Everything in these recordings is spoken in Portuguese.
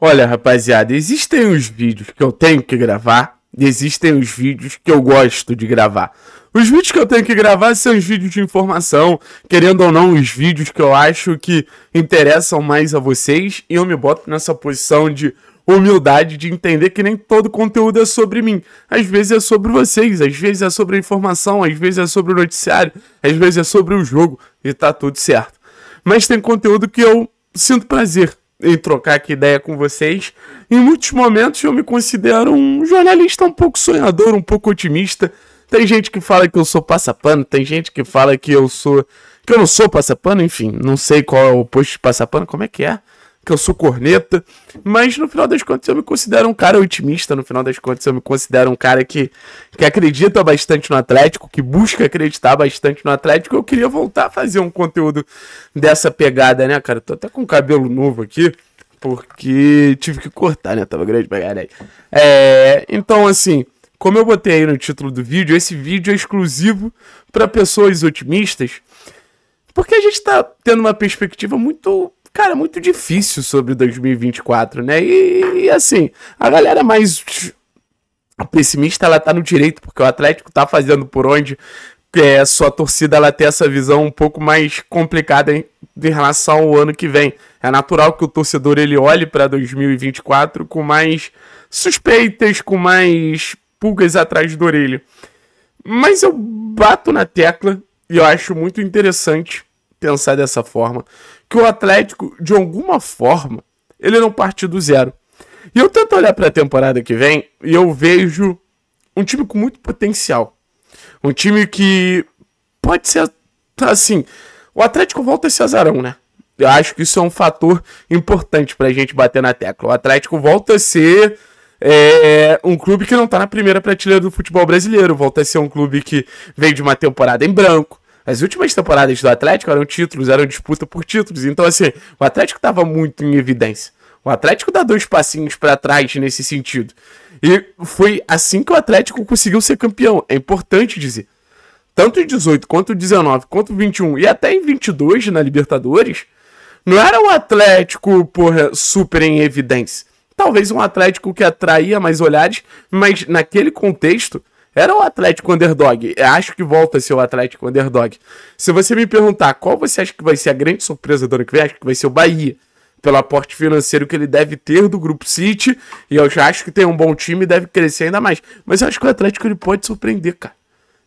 Olha, rapaziada, existem os vídeos que eu tenho que gravar e existem os vídeos que eu gosto de gravar. Os vídeos que eu tenho que gravar são os vídeos de informação, querendo ou não, os vídeos que eu acho que interessam mais a vocês e eu me boto nessa posição de humildade de entender que nem todo conteúdo é sobre mim. Às vezes é sobre vocês, às vezes é sobre a informação, às vezes é sobre o noticiário, às vezes é sobre o jogo e tá tudo certo. Mas tem conteúdo que eu sinto prazer, em trocar aqui ideia com vocês. Em muitos momentos eu me considero um jornalista um pouco sonhador, um pouco otimista. Tem gente que fala que eu sou passapano, tem gente que fala que eu sou. que eu não sou passapano, enfim, não sei qual é o posto de passapano, como é que é? que eu sou corneta, mas no final das contas eu me considero um cara otimista, no final das contas eu me considero um cara que, que acredita bastante no Atlético, que busca acreditar bastante no Atlético. Eu queria voltar a fazer um conteúdo dessa pegada, né, cara? Tô até com cabelo novo aqui. Porque tive que cortar, né? Tava grande pra É, então, assim, como eu botei aí no título do vídeo, esse vídeo é exclusivo para pessoas otimistas, porque a gente está tendo uma perspectiva muito cara, muito difícil sobre 2024, né? E, e assim, a galera mais pessimista, ela tá no direito, porque o Atlético tá fazendo por onde é, sua torcida ela tem essa visão um pouco mais complicada em, em, relação ao ano que vem. É natural que o torcedor ele olhe para 2024 com mais suspeitas, com mais pulgas atrás do orelha. Mas eu bato na tecla e eu acho muito interessante pensar dessa forma que o Atlético, de alguma forma, ele não partiu do zero. E eu tento olhar para a temporada que vem e eu vejo um time com muito potencial. Um time que pode ser assim. O Atlético volta a ser azarão, né? Eu acho que isso é um fator importante para a gente bater na tecla. O Atlético volta a ser é, um clube que não tá na primeira prateleira do futebol brasileiro. Volta a ser um clube que vem de uma temporada em branco. As últimas temporadas do Atlético eram títulos, eram disputa por títulos. Então, assim, o Atlético estava muito em evidência. O Atlético dá dois passinhos para trás nesse sentido. E foi assim que o Atlético conseguiu ser campeão. É importante dizer. Tanto em 18, quanto em 19, quanto em 21 e até em 22 na Libertadores, não era o Atlético, porra, super em evidência. Talvez um Atlético que atraía mais olhares, mas naquele contexto era o Atlético Underdog. Acho que volta a ser o Atlético Underdog. Se você me perguntar qual você acha que vai ser a grande surpresa do ano que vem, acho que vai ser o Bahia. Pelo aporte financeiro que ele deve ter do Grupo City. E eu já acho que tem um bom time e deve crescer ainda mais. Mas eu acho que o Atlético ele pode surpreender, cara.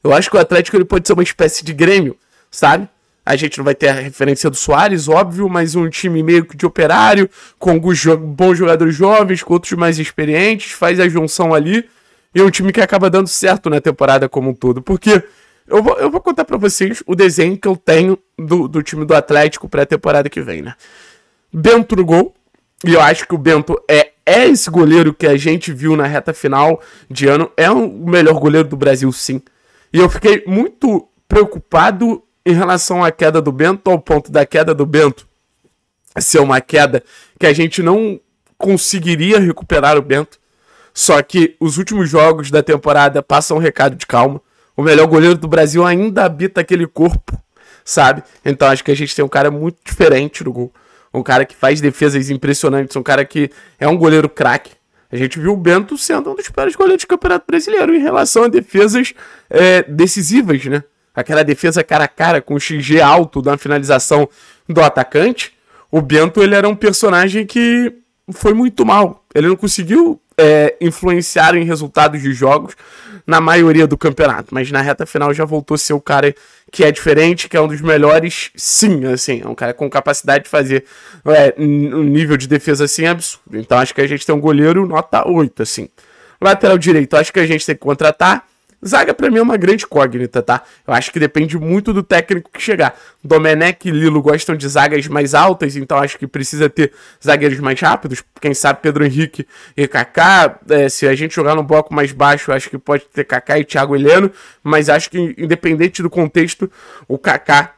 Eu acho que o Atlético ele pode ser uma espécie de Grêmio, sabe? A gente não vai ter a referência do Soares, óbvio, mas um time meio que de operário, com alguns bons jogadores jovens, com outros mais experientes, faz a junção ali e um time que acaba dando certo na temporada como um todo. Porque eu vou, eu vou contar para vocês o desenho que eu tenho do, do time do Atlético pra temporada que vem, né? Bento no gol. E eu acho que o Bento é, é esse goleiro que a gente viu na reta final de ano. É um, o melhor goleiro do Brasil, sim. E eu fiquei muito preocupado em relação à queda do Bento, ao ponto da queda do Bento ser uma queda que a gente não conseguiria recuperar o Bento. Só que os últimos jogos da temporada passam um recado de calma. O melhor goleiro do Brasil ainda habita aquele corpo, sabe? Então acho que a gente tem um cara muito diferente no gol. Um cara que faz defesas impressionantes, um cara que é um goleiro craque. A gente viu o Bento sendo um dos piores goleiros do Campeonato Brasileiro em relação a defesas é, decisivas, né? Aquela defesa cara a cara com o XG alto na finalização do atacante. O Bento ele era um personagem que foi muito mal. Ele não conseguiu é, influenciaram em resultados de jogos na maioria do campeonato. Mas na reta final já voltou a ser o cara que é diferente, que é um dos melhores, sim, assim. É um cara com capacidade de fazer é, um nível de defesa assim absurdo. Então acho que a gente tem um goleiro nota 8, assim. Lateral direito, acho que a gente tem que contratar. Zaga para mim é uma grande incógnita, tá? Eu acho que depende muito do técnico que chegar. Domenech e Lilo gostam de zagas mais altas, então acho que precisa ter zagueiros mais rápidos. Quem sabe Pedro Henrique e Kaká. É, se a gente jogar no bloco mais baixo, acho que pode ter Kaká e Thiago Heleno, mas acho que independente do contexto, o Kaká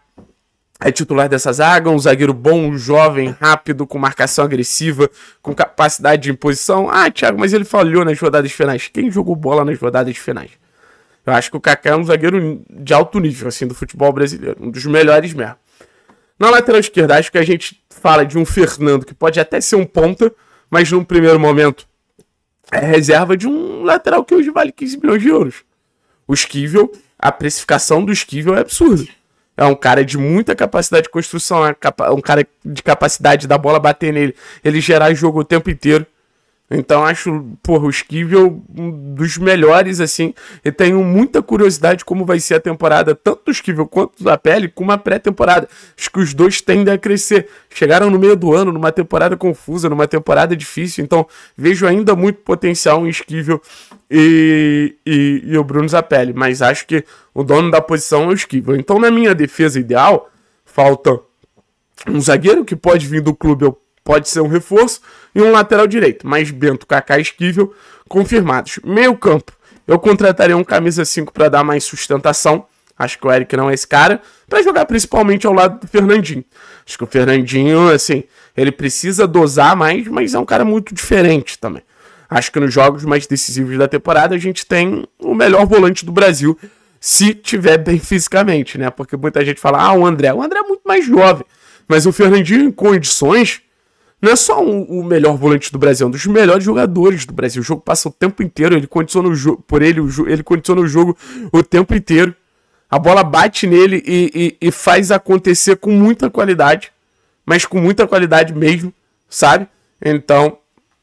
é titular dessa zaga, um zagueiro bom, jovem, rápido, com marcação agressiva, com capacidade de imposição. Ah, Thiago, mas ele falhou nas rodadas finais. Quem jogou bola nas rodadas finais? Eu acho que o Kaká é um zagueiro de alto nível, assim, do futebol brasileiro. Um dos melhores mesmo. Na lateral esquerda, acho que a gente fala de um Fernando que pode até ser um ponta, mas num primeiro momento é reserva de um lateral que hoje vale 15 milhões de euros. O Esquivel, a precificação do Esquivel é absurda. É um cara de muita capacidade de construção, é um cara de capacidade da bola bater nele, ele gerar jogo o tempo inteiro. Então acho, porra, o Esquivel é um dos melhores, assim. E tenho muita curiosidade como vai ser a temporada, tanto do Esquivel quanto da Pele, com uma pré-temporada. Acho que os dois tendem a crescer. Chegaram no meio do ano, numa temporada confusa, numa temporada difícil. Então vejo ainda muito potencial em Esquivel e, e, e o Bruno Zapelli. Mas acho que o dono da posição é o Esquivel. Então, na minha defesa ideal, falta um zagueiro que pode vir do clube pode ser um reforço, e um lateral direito, mas Bento, Kaká e Esquivel confirmados. Meio campo, eu contrataria um camisa 5 para dar mais sustentação, acho que o Eric não é esse cara, para jogar principalmente ao lado do Fernandinho. Acho que o Fernandinho, assim, ele precisa dosar mais, mas é um cara muito diferente também. Acho que nos jogos mais decisivos da temporada a gente tem o melhor volante do Brasil, se tiver bem fisicamente, né? Porque muita gente fala, ah, o André. O André é muito mais jovem, mas o Fernandinho, em condições, não é só um, o melhor volante do Brasil, é um dos melhores jogadores do Brasil. O jogo passa o tempo inteiro, ele condiciona o jogo por ele, ele condiciona o jogo o tempo inteiro. A bola bate nele e, e, e, faz acontecer com muita qualidade, mas com muita qualidade mesmo, sabe? Então,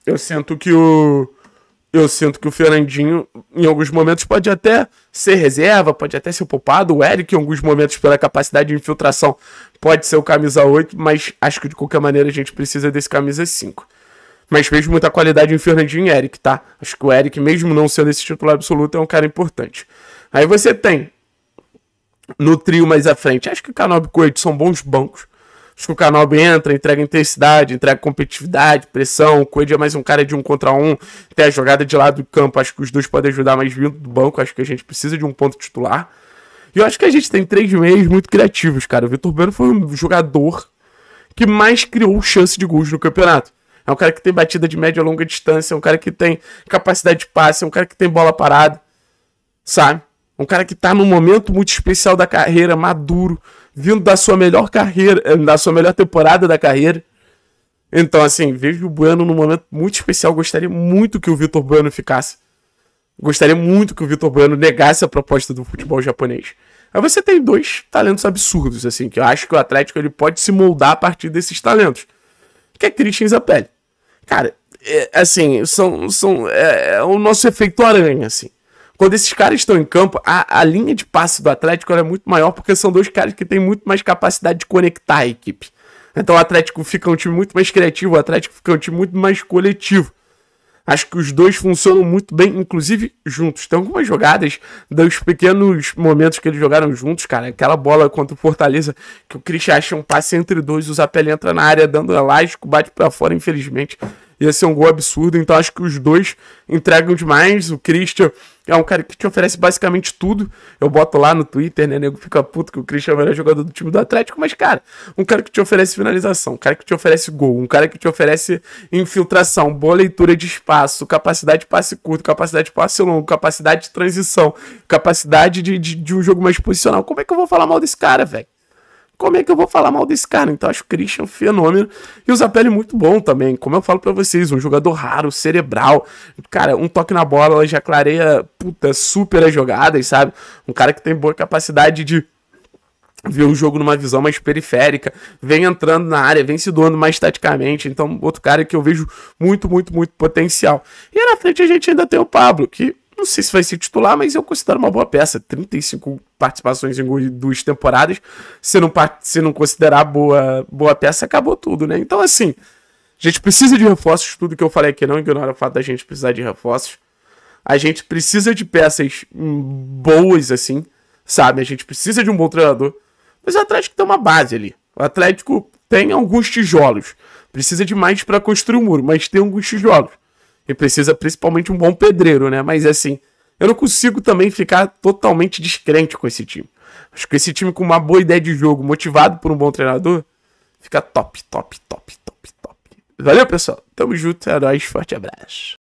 eu sinto que o eu sinto que o Fernandinho, em alguns momentos, pode até ser reserva, pode até ser poupado. O Eric, em alguns momentos, pela capacidade de infiltração, pode ser o camisa 8, mas acho que de qualquer maneira a gente precisa desse camisa 5. Mas vejo muita qualidade em Fernandinho e Eric, tá? Acho que o Eric, mesmo não sendo esse titular absoluto, é um cara importante. Aí você tem no trio mais à frente, acho que o Canobi e o Coelho são bons bancos. Acho que o Canob entra, entrega intensidade, entrega competitividade, pressão. O Coelho é mais um cara de um contra um. Até a jogada de lado do campo, acho que os dois podem ajudar, mais vindo do banco, acho que a gente precisa de um ponto titular. E eu acho que a gente tem três meios muito criativos, cara. O Vitor Bueno foi um jogador que mais criou chance de gols no campeonato. É um cara que tem batida de média e longa distância, é um cara que tem capacidade de passe, é um cara que tem bola parada, sabe? Um cara que tá num momento muito especial da carreira, maduro, vindo da sua melhor carreira, eh, da sua melhor temporada da carreira. Então, assim, vejo o Bueno num momento muito especial. Gostaria muito que o Vitor Bueno ficasse. Gostaria muito que o Vitor Bueno negasse a proposta do futebol japonês. Aí você tem dois talentos absurdos, assim, que eu acho que o Atlético ele pode se moldar a partir desses talentos. Que é Christian Zapelli. Cara, é, assim, são, são, é, é o nosso efeito aranha, assim quando esses caras estão em campo, a, a linha de passe do Atlético é muito maior, porque são dois caras que têm muito mais capacidade de conectar a equipe. Então o Atlético fica um time muito mais criativo, o Atlético fica um time muito mais coletivo. Acho que os dois funcionam muito bem, inclusive juntos. Tem algumas jogadas dos pequenos momentos que eles jogaram juntos, cara. Aquela bola contra o Fortaleza, que o Christian acha um passe entre dois, o Zapelli entra na área dando elástico, bate para fora, infelizmente ia ser um gol absurdo. Então acho que os dois entregam demais. O Christian é um cara que te oferece basicamente tudo. Eu boto lá no Twitter, né? Nego fica puto que o Christian é o melhor jogador do time do Atlético, mas, cara, um cara que te oferece finalização, um cara que te oferece gol, um cara que te oferece infiltração, boa leitura de espaço, capacidade de passe curto, capacidade de passe longo, capacidade de transição, capacidade de, de, de um jogo mais posicional. Como é que eu vou falar mal desse cara, velho? como é que eu vou falar mal desse cara? Então acho o Christian é um fenômeno. E o Zapelli é muito bom também. Como eu falo para vocês, um jogador raro, cerebral. Cara, um toque na bola, ela já clareia, puta, super as jogadas, sabe? Um cara que tem boa capacidade de ver o jogo numa visão mais periférica, vem entrando na área, vem se doando mais taticamente. Então, outro cara que eu vejo muito, muito, muito potencial. E na frente a gente ainda tem o Pablo, que não sei se vai ser titular, mas eu considero uma boa peça. 35 participações em duas temporadas. Se não, se não considerar boa, boa peça, acabou tudo, né? Então, assim, a gente precisa de reforços. Tudo que eu falei aqui não ignora o fato da gente precisar de reforços. A gente precisa de peças boas, assim, sabe? A gente precisa de um bom treinador. Mas o Atlético tem uma base ali. O Atlético tem alguns tijolos. Precisa de mais para construir o um muro, mas tem alguns tijolos. E precisa principalmente um bom pedreiro, né? Mas assim, eu não consigo também ficar totalmente descrente com esse time. Acho que esse time com uma boa ideia de jogo, motivado por um bom treinador, fica top, top, top, top, top. Valeu, pessoal. Tamo junto, é nóis, forte abraço.